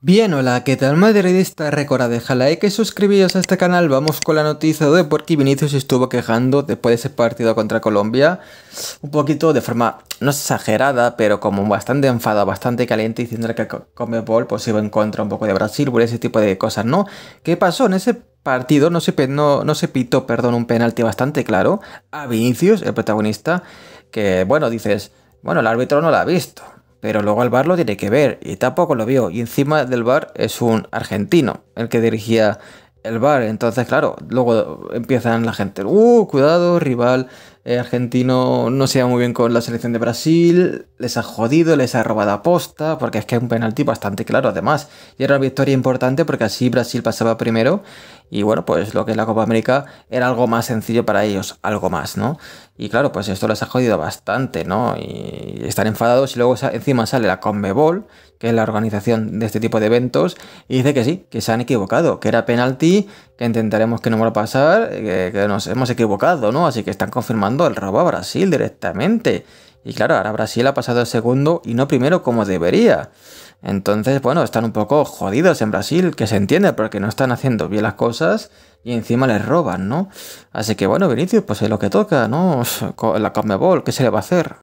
Bien, hola, ¿qué tal madridista? Recuerda Deja like y suscribiros a este canal. Vamos con la noticia de por qué Vinicius estuvo quejando después de ese partido contra Colombia. Un poquito de forma, no exagerada, pero como bastante enfada, bastante caliente, diciendo que Comebol pues iba en contra un poco de Brasil, por ese tipo de cosas, ¿no? ¿Qué pasó en ese partido? No se, no, no se pitó, perdón, un penalti bastante claro a Vinicius, el protagonista, que, bueno, dices, bueno, el árbitro no lo ha visto pero luego el bar lo tiene que ver y tampoco lo vio. Y encima del bar es un argentino el que dirigía el bar. Entonces, claro, luego empiezan la gente, uh, cuidado, rival eh, argentino no se va muy bien con la selección de Brasil, les ha jodido, les ha robado aposta, porque es que es un penalti bastante claro además. Y era una victoria importante porque así Brasil pasaba primero y bueno, pues lo que es la Copa América era algo más sencillo para ellos, algo más, ¿no? Y claro, pues esto les ha jodido bastante, ¿no? Y están enfadados y luego encima sale la Conmebol, que es la organización de este tipo de eventos, y dice que sí, que se han equivocado, que era penalti, que intentaremos que no vuelva a pasar, eh, que, nos hemos equivocado, ¿no? Así que están confirmando el robo a Brasil directamente. Y claro, ahora Brasil ha pasado el segundo y no primero como debería. Entonces, bueno, están un poco jodidos en Brasil, que se entiende, porque no están haciendo bien las cosas y encima les roban, ¿no? Así que bueno, Vinicius, pues es lo que toca, ¿no? La Conmebol, ¿qué se le va a hacer?